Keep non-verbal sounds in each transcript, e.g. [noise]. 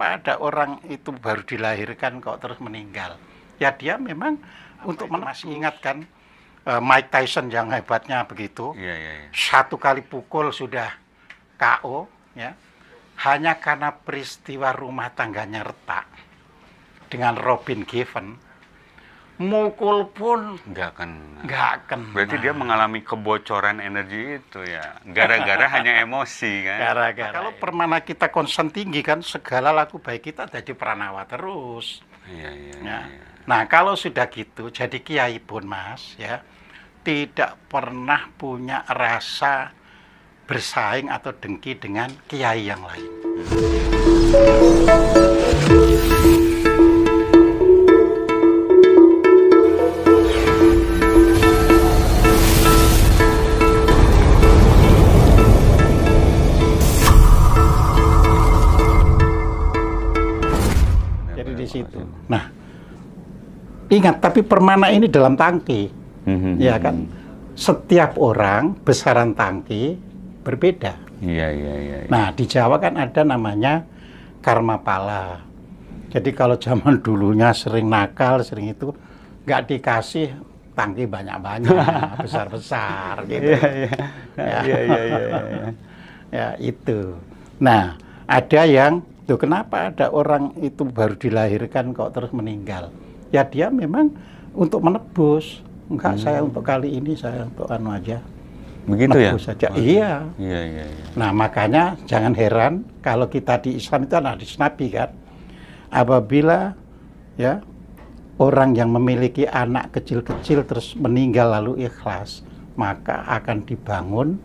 kenapa ada orang itu baru dilahirkan kok terus meninggal? Ya dia memang Apa untuk masih ingatkan uh, Mike Tyson yang hebatnya begitu. Ya, ya, ya. Satu kali pukul sudah KO ya. Hanya karena peristiwa rumah tangganya retak dengan Robin Given mukul pun nggak akan, Nggak akan. Berarti dia mengalami kebocoran energi itu ya. Gara-gara [laughs] hanya emosi kan. Gara-gara. Nah, kalau ya. permana kita konsen tinggi kan segala laku baik kita jadi pranawa terus. Iya iya. Ya. iya. Nah kalau sudah gitu jadi kiai pun mas ya tidak pernah punya rasa bersaing atau dengki dengan kiai yang lain. Hmm. situ. Iya, iya. Nah, ingat tapi permana ini dalam tangki, hmm ya kan? Hmm. Setiap orang besaran tangki berbeda. Iya, iya, iya. Ya. Nah, di Jawa kan ada namanya karma pala. Jadi kalau zaman [laughs] dulunya sering nakal, sering itu nggak dikasih tangki banyak-banyak, [laughs] besar-besar iya, gitu. Ya. Iya, iya. Iya, iya, iya. [laughs] Ya, itu. Nah, ada yang Tuh kenapa ada orang itu baru dilahirkan kok terus meninggal? Ya dia memang untuk menebus. Enggak hmm. saya untuk kali ini saya untuk anu aja. Begitu ya? Saja. Oh, iya. Iya, iya, iya. Nah, makanya jangan heran kalau kita di Islam itu di Nabi kan. Apabila ya orang yang memiliki anak kecil-kecil terus meninggal lalu ikhlas, maka akan dibangun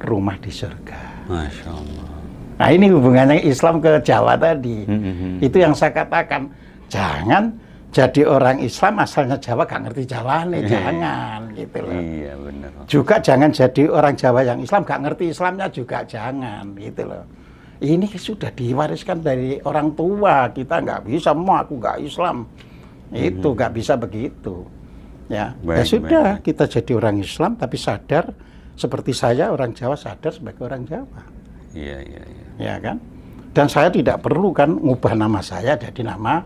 rumah di surga. Masya Allah. Nah ini hubungannya Islam ke Jawa tadi. Mm hmm. Itu yang saya katakan. Jangan jadi orang Islam asalnya Jawa gak ngerti Jawa nih, [laughs] jangan gitu loh. Iya benar. Juga jangan jadi orang Jawa yang Islam gak ngerti Islamnya juga jangan gitu loh. Ini sudah diwariskan dari orang tua kita nggak bisa, mau aku nggak Islam, itu mm-hmm. nggak hmm. bisa begitu. Ya, ya baik, ya sudah baik. kita jadi orang Islam tapi sadar seperti saya orang Jawa sadar sebagai orang Jawa. Iya, iya, iya. Ya kan? Dan saya tidak perlu kan ngubah nama saya jadi nama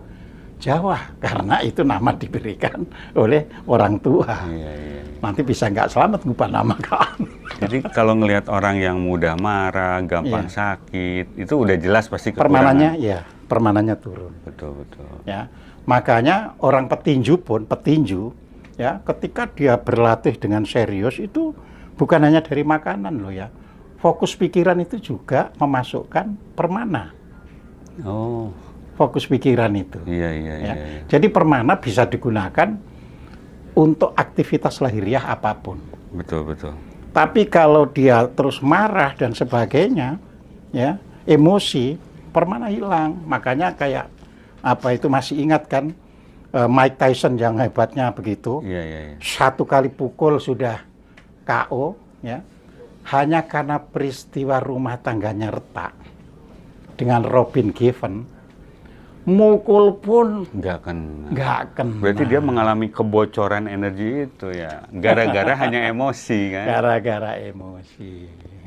Jawa karena itu nama diberikan [laughs] oleh orang tua. Iya, iya, iya. Nanti bisa nggak selamat ngubah nama [laughs] kan. Jadi kalau ngelihat orang yang mudah marah, gampang iya. sakit, itu udah jelas pasti kekurangan. Permanannya ya, permanannya turun. Betul, betul. Ya. Makanya orang petinju pun, petinju ya, ketika dia berlatih dengan serius itu bukan hanya dari makanan loh ya fokus pikiran itu juga memasukkan permana. Oh. Fokus pikiran itu. Iya, iya, ya. Iya, iya, Jadi permana bisa digunakan untuk aktivitas lahiriah apapun. Betul, betul. Tapi kalau dia terus marah dan sebagainya, ya, emosi, permana hilang. Makanya kayak apa itu masih ingat kan eh, Mike Tyson yang hebatnya begitu. Iya, iya, iya. Satu kali pukul sudah KO, ya hanya karena peristiwa rumah tangganya retak dengan Robin Given, mukul pun nggak kan Nggak kan Berarti dia mengalami kebocoran energi itu ya, gara-gara [laughs] hanya emosi kan? Gara-gara emosi.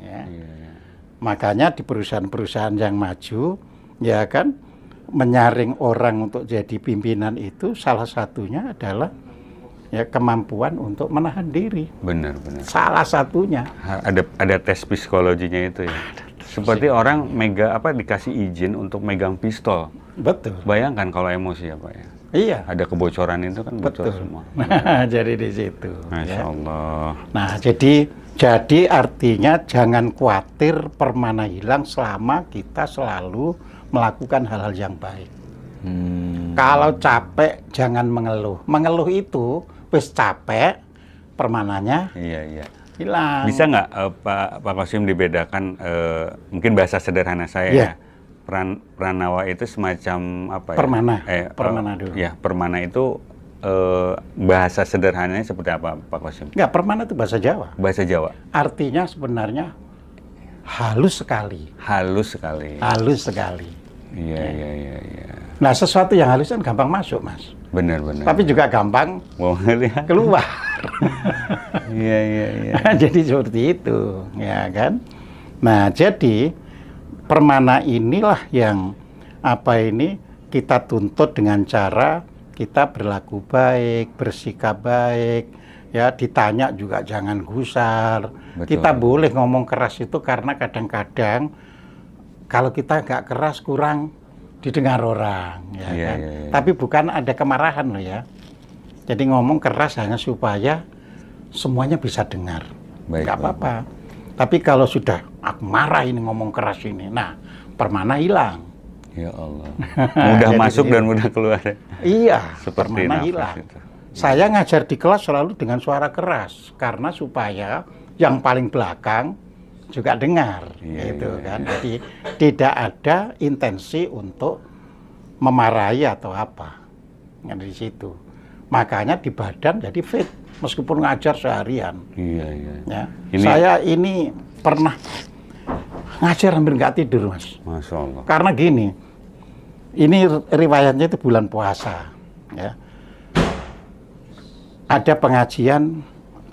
Ya. Yeah. Makanya di perusahaan-perusahaan yang maju, ya kan, menyaring orang untuk jadi pimpinan itu salah satunya adalah ya kemampuan untuk menahan diri. Benar, benar. Salah satunya. Ada ada tes psikologinya itu ya. Ada Seperti psikologi. orang mega apa dikasih izin untuk megang pistol. Betul. Bayangkan kalau emosi ya ya. Iya. Ada kebocoran itu kan bocor Betul. semua. Nah, [laughs] jadi di situ. Masya ya. Allah. Nah, jadi jadi artinya jangan khawatir permana hilang selama kita selalu melakukan hal-hal yang baik. Hmm. Kalau capek jangan mengeluh. Mengeluh itu wis capek permananya. Iya, iya. Hilang. Bisa nggak uh, Pak Pak Kosim dibedakan uh, mungkin bahasa sederhana saya yeah. ya. Peran, Peranawa itu semacam apa ya? permana. ya? Eh, permana. Uh, dulu. Ya, permana itu eh, bahasa sederhananya seperti apa Pak Kosim? Nggak permana itu bahasa Jawa. Bahasa Jawa. Artinya sebenarnya halus sekali. Halus sekali. Halus sekali. Iya, iya, iya, iya. iya. Nah, sesuatu yang halus kan gampang masuk, Mas. Benar-benar. Tapi juga gampang keluar. [laughs] Iya iya iya. [laughs] Jadi seperti itu, ya kan? Nah, jadi permana inilah yang apa ini kita tuntut dengan cara kita berlaku baik, bersikap baik, ya ditanya juga jangan gusar. Betul. Kita boleh ngomong keras itu karena kadang-kadang kalau kita nggak keras kurang didengar orang ya yeah, kan? yeah, yeah. tapi bukan ada kemarahan loh ya jadi ngomong keras hanya supaya semuanya bisa dengar nggak apa-apa tapi kalau sudah aku marah ini ngomong keras ini nah permana hilang ya Allah [laughs] mudah masuk gitu. dan mudah keluar iya seperti permana hilang itu. saya ngajar di kelas selalu dengan suara keras karena supaya yang paling belakang juga dengar yeah, gitu yeah, kan. Yeah. Jadi tidak ada intensi untuk memarahi atau apa. Yang di situ. Makanya di badan jadi fit meskipun ngajar seharian. Iya, iya. Ya. Ini... Saya ini pernah ngajar hampir nggak tidur, Mas. Masya Allah. Karena gini, ini riwayatnya itu bulan puasa. Ya. Ada pengajian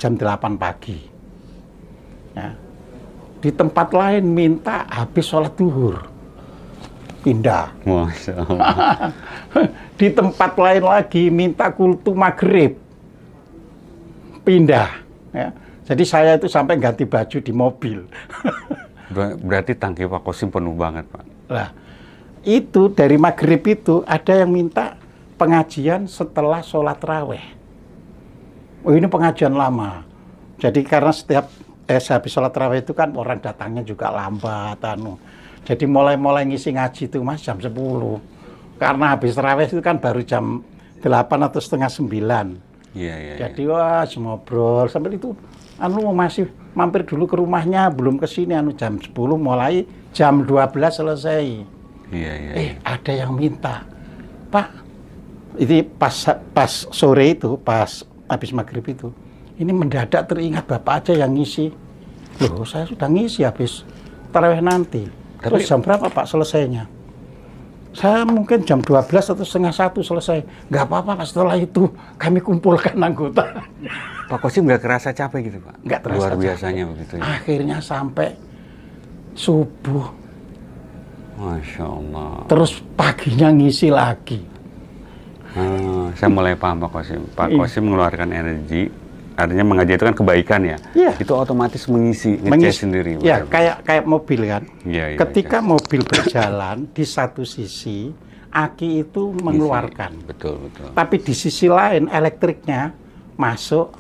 jam 8 pagi. Ya di tempat lain minta habis sholat duhur pindah di tempat lain lagi minta kultu maghrib pindah ya. jadi saya itu sampai ganti baju di mobil [laughs] berarti tangki Pak Kosim penuh banget Pak lah itu dari maghrib itu ada yang minta pengajian setelah sholat raweh oh, ini pengajian lama jadi karena setiap eh, habis sholat terawih itu kan orang datangnya juga lambat anu jadi mulai-mulai ngisi ngaji itu mas jam 10 karena habis terawih itu kan baru jam 8 atau setengah 9 iya, iya, jadi iya. wah ngobrol sambil itu anu masih mampir dulu ke rumahnya belum ke sini anu jam 10 mulai jam 12 selesai iya, iya, eh iya. ada yang minta pak ini pas pas sore itu pas habis maghrib itu ini mendadak teringat bapak aja yang ngisi loh saya sudah ngisi habis taraweh nanti Tapi... terus jam berapa pak selesainya saya mungkin jam 12 atau setengah satu selesai nggak apa-apa pak setelah itu kami kumpulkan anggota Pak Kosim nggak kerasa capek gitu pak nggak terasa luar biasanya capek. begitu ya. akhirnya sampai subuh Masya Allah terus paginya ngisi lagi Hmm, saya mulai paham Pak Kosim. Pak iya. Kosim mengeluarkan energi artinya mengajar itu kan kebaikan ya. Iya. Itu otomatis mengisi, mengisi sendiri. Iya, kayak kayak mobil kan. Iya, iya, Ketika yeah. mobil berjalan [laughs] di satu sisi aki itu mengeluarkan. Isi. Betul, betul. Tapi di sisi lain elektriknya masuk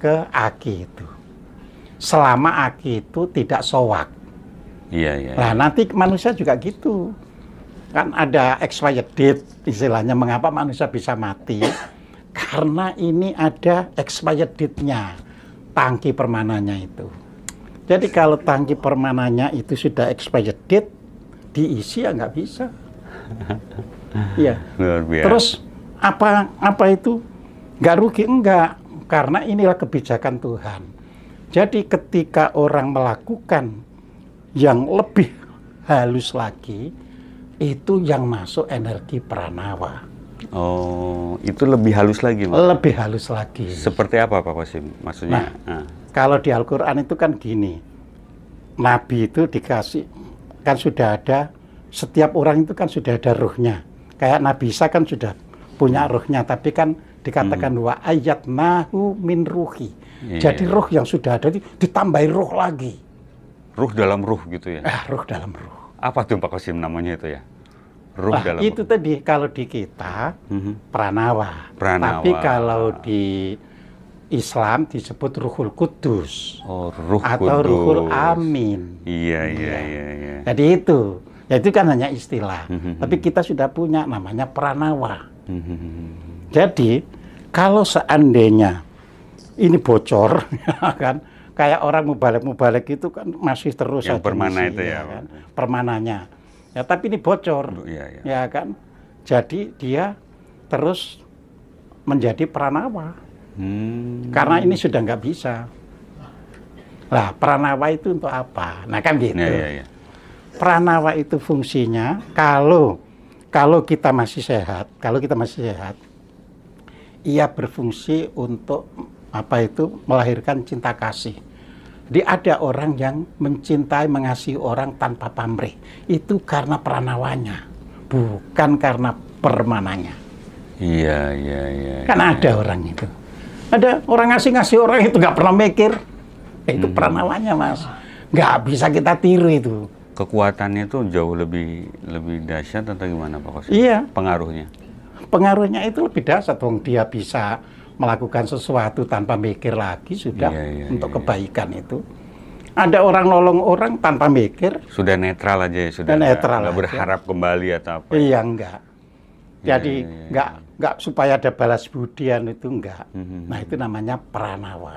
ke aki itu. Selama aki itu tidak sowak. Iya, iya. Nah, nanti manusia juga gitu. Kan ada expired date istilahnya mengapa manusia bisa mati karena ini ada expired date-nya tangki permananya itu. Jadi kalau tangki permananya itu sudah expired date, diisi ya nggak bisa. [laughs] Iya. Terus apa apa itu nggak rugi enggak karena inilah kebijakan Tuhan. Jadi ketika orang melakukan yang lebih halus lagi itu yang masuk energi pranawa. Oh, itu lebih halus lagi, Pak? Lebih halus lagi. Seperti apa, Pak Kosim? Maksudnya? Nah, nah. kalau di Al-Quran itu kan gini, Nabi itu dikasih, kan sudah ada, setiap orang itu kan sudah ada ruhnya. Kayak Nabi Isa kan sudah punya hmm. ruhnya, tapi kan dikatakan hmm. wa ayat nahu min ruhi. Yeah. Jadi ruh yang sudah ada itu ditambahi ruh lagi. Ruh dalam ruh gitu ya? Eh, ruh dalam ruh. Apa tuh Pak Kosim namanya itu ya? Wah, dalam itu tadi kalau di kita mm-hmm. pranawa. pranawa. Tapi kalau di Islam disebut Ruhul Kudus. Oh, Ruh atau Kudus. Ruhul Amin. Iya, iya, iya, iya, iya. Jadi itu. Ya itu kan hanya istilah. Mm-hmm. Tapi mhm. kita sudah punya namanya pranawa. Mm-hmm. Jadi kalau seandainya ini bocor [laughs] kan kayak orang mubalik-mubalik itu kan masih terus yang permana itu ya, kan? permananya Ya, tapi ini bocor. Ya, ya. ya kan? Jadi dia terus menjadi pranawa. Hmm. Karena ini sudah nggak bisa. Lah, pranawa itu untuk apa? Nah, kan gitu. Ya, ya, ya. Pranawa itu fungsinya kalau kalau kita masih sehat, kalau kita masih sehat, ia berfungsi untuk apa itu melahirkan cinta kasih. Jadi ada orang yang mencintai, mengasihi orang tanpa pamrih. Itu karena peranawanya, bukan karena permananya. Iya, iya, iya. Kan iya. ada orang itu. Ada orang ngasih-ngasih orang itu nggak pernah mikir. Ya, itu hmm. peranawanya, Mas. Nggak bisa kita tiru itu. Kekuatannya itu jauh lebih lebih dahsyat atau gimana Pak Kos? Iya. Pengaruhnya? Pengaruhnya itu lebih dahsyat. dong dia bisa melakukan sesuatu tanpa mikir lagi sudah iya, iya, untuk iya, iya. kebaikan itu. Ada orang nolong orang tanpa mikir. Sudah netral aja ya, sudah. netral. Enggak berharap kembali atau apa. Ya? Iya, enggak. Iya, Jadi iya, iya. enggak enggak supaya ada balas budian itu enggak. Mm -hmm. Nah, hmm. itu namanya pranawa.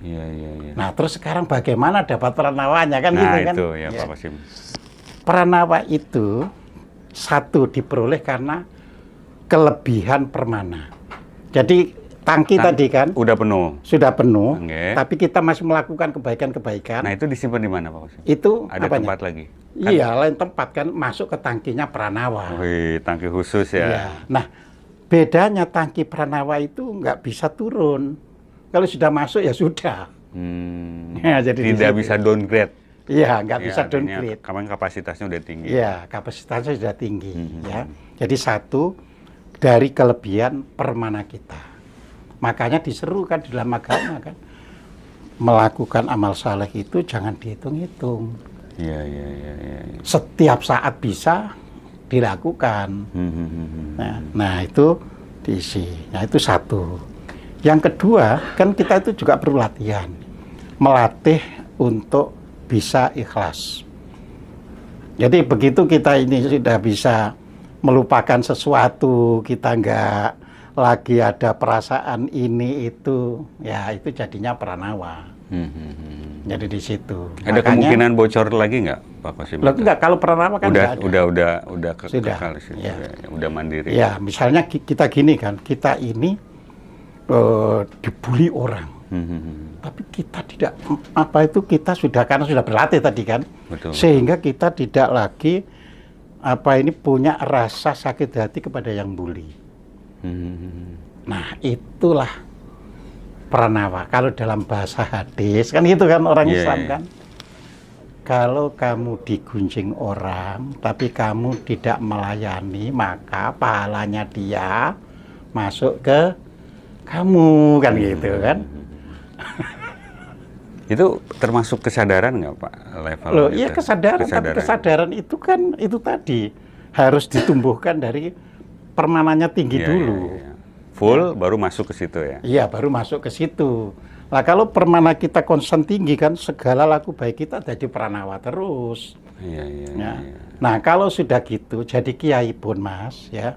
Iya, iya, iya. Nah, terus sekarang bagaimana dapat pranawanya kan gitu nah, gitu kan? itu ya, Pak iya. Pranawa itu satu diperoleh karena kelebihan permana. Jadi tangki Tang tadi kan udah penuh. Sudah penuh. Okay. Tapi kita masih melakukan kebaikan-kebaikan. Nah, itu disimpan di mana, Pak Itu ada apanya? tempat lagi. Kan? Iya, lain tempat kan masuk ke tangkinya Pranawa. Wih, tangki khusus ya. Iya. Nah, bedanya tangki Pranawa itu nggak bisa turun. Kalau sudah masuk ya sudah. Hmm. [laughs] Ya, jadi tidak bisa downgrade. Iya, nggak ya, bisa downgrade. Kapan kapasitasnya udah tinggi. Iya, kapasitasnya sudah tinggi. Hmm. hmm ya, hmm. jadi satu dari kelebihan permana kita. Makanya diserukan di dalam agama kan melakukan amal saleh itu jangan dihitung-hitung. Iya, iya, iya, Ya. Setiap saat bisa dilakukan. Hmm, hmm, hmm, nah, nah itu diisi. Nah itu satu. Yang kedua kan kita itu juga perlu latihan, melatih untuk bisa ikhlas. Jadi begitu kita ini sudah bisa melupakan sesuatu, kita nggak lagi ada perasaan ini itu, ya itu jadinya pranawa. Hmm, hmm, hmm, hmm. Jadi di situ. Ada Makanya, kemungkinan bocor lagi nggak, Pak Kosim? Enggak, kalau pranawa kan udah, ada. udah udah udah ke Sudah, kekal situ, ya. ya. udah mandiri. Ya, misalnya kita gini kan, kita ini uh, dibully orang. Hmm. Tapi kita tidak apa itu kita sudah karena sudah berlatih tadi kan, Betul. sehingga kita tidak lagi apa ini punya rasa sakit hati kepada yang bully. Hmm. Nah, itulah pranawa. Kalau dalam bahasa hadis kan itu kan orang yeah. Islam iya. kan. Kalau kamu digunjing orang tapi kamu tidak melayani, maka pahalanya dia masuk ke kamu kan gitu kan. Hmm. [laughs] Itu termasuk kesadaran nggak Pak level Loh, Iya kesadaran, kesadaran, tapi kesadaran itu kan itu tadi harus ditumbuhkan dari permanannya tinggi iya, dulu. Iya, iya. Full ya. baru masuk ke situ ya? Iya baru masuk ke situ. Nah kalau permana kita konsen tinggi kan segala laku baik kita jadi pranawa terus. Iya, iya, ya. iya. Nah kalau sudah gitu jadi kiai pun mas ya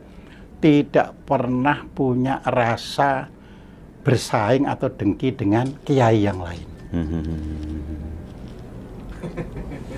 tidak pernah punya rasa bersaing atau dengki dengan kiai yang lain.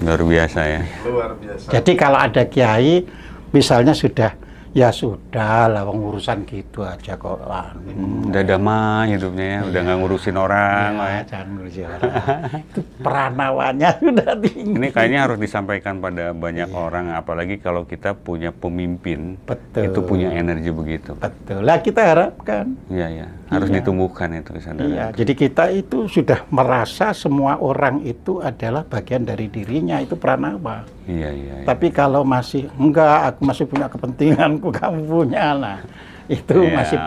Luar biasa ya. Luar biasa. Jadi kalau ada kiai misalnya sudah ya sudah lah pengurusan gitu aja kok lah. Hmm, udah damai hidupnya ya, udah iya. nggak ngurusin orang ya, lah ya. jangan ngurusin orang itu peranawannya [laughs] sudah tinggi ini kayaknya harus disampaikan pada banyak ya. orang apalagi kalau kita punya pemimpin betul. itu punya energi begitu betul lah kita harapkan iya iya harus ya. ditumbuhkan itu ya, saudara iya jadi kita itu sudah merasa semua orang itu adalah bagian dari dirinya itu pranawa Iya, iya, iya. Tapi kalau masih enggak, aku masih punya kepentinganku, [laughs] kamu punya lah. Itu iya, masih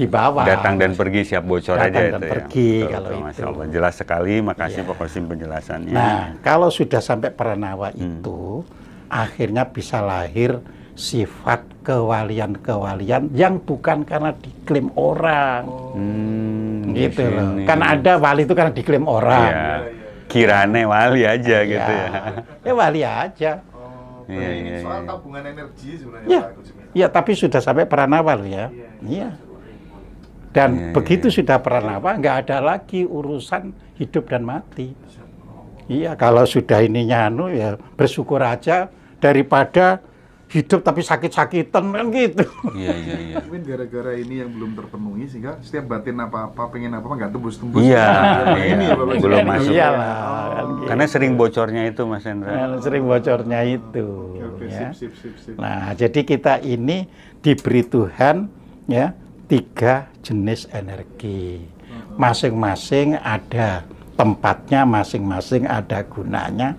di bawah. Datang dan pergi siap bocor datang aja dan itu ya. pergi ya. kalau itu. Allah. Jelas sekali, makasih iya. Pak penjelasannya. Nah, kalau sudah sampai peranawa hmm. itu akhirnya bisa lahir sifat kewalian-kewalian yang bukan karena diklaim orang. Hmm, gitu loh. Kan ada wali itu karena diklaim orang. Iya kirane wali aja ya. gitu ya. Ya wali aja. Oh, ya, soal ya. tabungan energi sebenarnya ya, ya. tapi sudah sampai peranawal ya. Iya. iya. iya. Dan begitu sudah awal nggak ada lagi urusan hidup dan mati. Iya, kalau sudah ininya anu ya bersyukur aja daripada hidup tapi sakit-sakitan kan gitu. Iya iya iya. Mungkin gara-gara ini yang belum terpenuhi sehingga setiap batin apa-apa pengen apa-apa nggak tembus-tembus. Iya. iya, iya. Ini ya, belum masuk. Iya lah. Oh. Kan gitu. Karena sering bocornya itu Mas Hendra. Nah, sering bocornya oh, itu. Oke, oke, ya. sip, sip, sip, sip. Nah, jadi kita ini diberi Tuhan ya tiga jenis energi. Hmm. Masing-masing ada tempatnya, masing-masing ada gunanya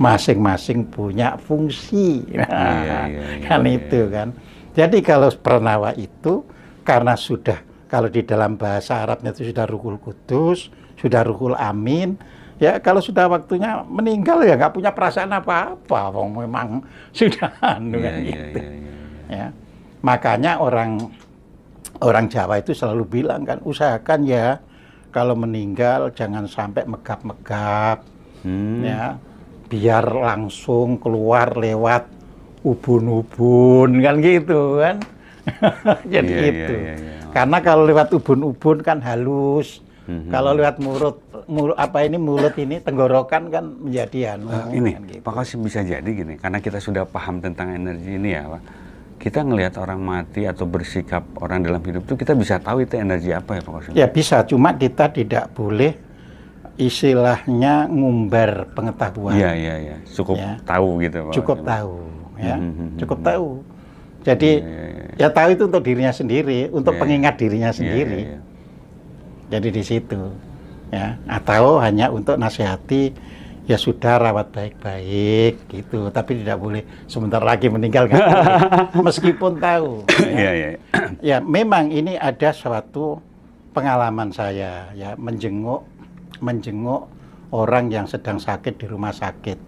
masing-masing punya fungsi. Iya, nah, iya, iya, iya, kan iya. itu kan. Jadi kalau pernawa itu karena sudah kalau di dalam bahasa Arabnya itu sudah rukul kudus, sudah rukul amin, ya kalau sudah waktunya meninggal ya nggak punya perasaan apa-apa, wong memang [laughs] sudah anu iya, kan iya, gitu. Iya, iya, iya. Ya. Makanya orang orang Jawa itu selalu bilang kan usahakan ya kalau meninggal jangan sampai megap-megap. Hmm. Ya biar langsung keluar lewat ubun-ubun kan gitu kan. [laughs] Jadi yeah, iya, itu. Yeah, yeah, yeah. Karena kalau lewat ubun-ubun kan halus. Mm-hmm. Kalau lewat mulut, mulut apa ini mulut ini tenggorokan kan menjadi anu. Uh, ini, kan gitu. Pak bisa jadi gini, karena kita sudah paham tentang energi ini ya, Pak. Kita ngelihat orang mati atau bersikap orang dalam hidup itu kita bisa tahu itu energi apa ya Pak Kasim? Ya bisa, cuma kita tidak boleh istilahnya ngumbar pengetahuan. Iya iya iya, cukup ya. tahu gitu. Pak. Cukup iya. tahu, ya, mm-hmm. cukup hmm. tahu. Jadi ya, ya, ya. ya tahu itu untuk dirinya sendiri, untuk ya, pengingat dirinya iya, sendiri. Ya, ya, ya. Jadi di situ, ya atau hanya untuk nasihati ya sudah rawat baik-baik gitu, tapi tidak boleh sebentar lagi meninggal kan? [laughs] meskipun tahu. Ya. ya, ya. ya memang ini ada suatu pengalaman saya ya menjenguk menjenguk orang yang sedang sakit di rumah sakit.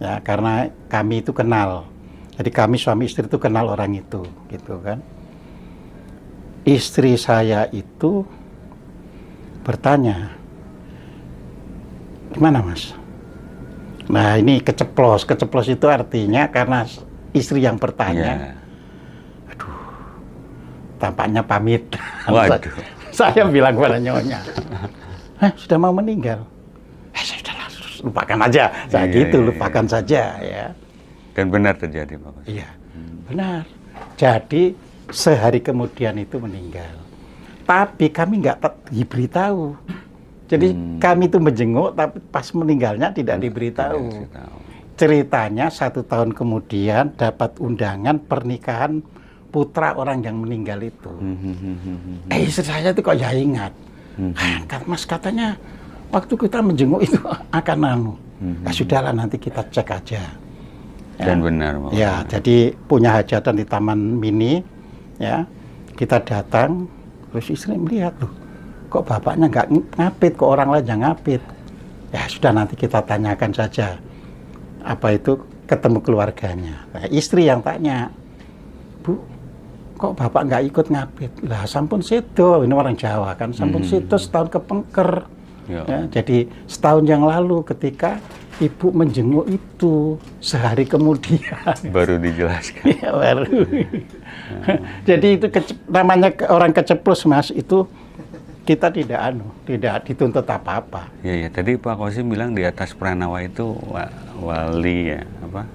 Ya, karena kami itu kenal. Jadi kami suami istri itu kenal orang itu, gitu kan. Istri saya itu bertanya, gimana mas? Nah ini keceplos, keceplos itu artinya karena istri yang bertanya, yeah. aduh, tampaknya pamit. Waduh. [laughs] saya bilang pada nyonya eh sudah mau meninggal. Eh saya sudah lupakan aja. Saya iya, iya, gitu, iya, lupakan iya. saja ya. Dan benar terjadi, pak Iya. Hmm. Benar. Jadi sehari kemudian itu meninggal. Tapi kami nggak diberitahu. Jadi hmm. kami itu menjenguk, tapi pas meninggalnya tidak diberitahu. Ceritanya satu tahun kemudian dapat undangan pernikahan putra orang yang meninggal itu. Hmm, hmm, hmm, eh istri saya itu kok ya ingat Hmm. Mas katanya waktu kita menjenguk itu [laughs] akan nanggung. Hmm. Nah, sudahlah nanti kita cek aja. Ya. Dan benar. Bapak. Ya, jadi punya hajatan di taman mini, ya kita datang, terus istri melihat loh, kok bapaknya nggak ngapit, kok orang lain ngapit. Ya sudah nanti kita tanyakan saja apa itu ketemu keluarganya. Nah, istri yang tanya, Bu, kok bapak nggak ikut ngapit lah sampun situ, ini orang Jawa kan sampun hmm. sedo setahun kepengker ya. ya. jadi setahun yang lalu ketika ibu menjenguk itu sehari kemudian [laughs] baru dijelaskan iya, ya, baru [laughs] hmm. jadi itu kece namanya orang keceplos mas itu kita tidak anu, tidak dituntut apa-apa. Iya, iya, ya, tadi Pak Kosim bilang di atas Pranawa itu wali ya, apa?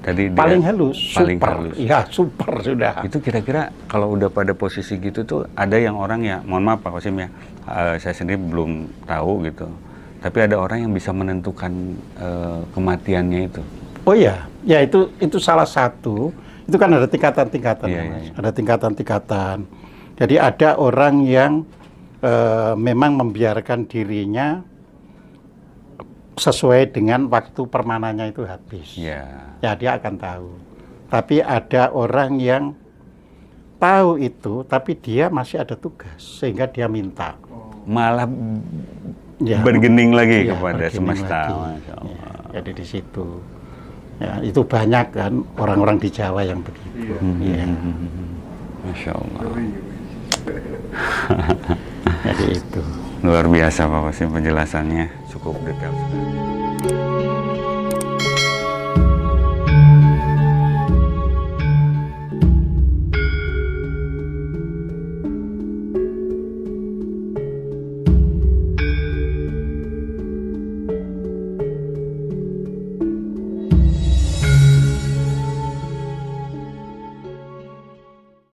Tadi paling dia, halus, paling super. halus. Ya, super sudah. Itu kira-kira kalau udah pada posisi gitu tuh ada yang orang ya, mohon maaf Pak Kosim ya, uh, saya sendiri belum tahu gitu. Tapi ada orang yang bisa menentukan uh, kematiannya itu. Oh iya, ya itu itu salah satu. Itu kan ada tingkatan-tingkatan, iya, ya, iya, iya. ada tingkatan-tingkatan. Jadi ada orang yang uh, memang membiarkan dirinya sesuai dengan waktu permanannya itu habis. Yeah. Ya dia akan tahu. Tapi ada orang yang tahu itu, tapi dia masih ada tugas sehingga dia minta. Malah ya, bergening lagi ya, kepada bergening semesta. Lagi. Ya, jadi di situ. Ya, itu banyak kan orang-orang di Jawa yang begitu. Iya. Hmm, hmm, ya. Hmm, Masya Allah. Iya. [laughs] jadi itu. Luar biasa Pak Wasim penjelasannya cukup detail sekali.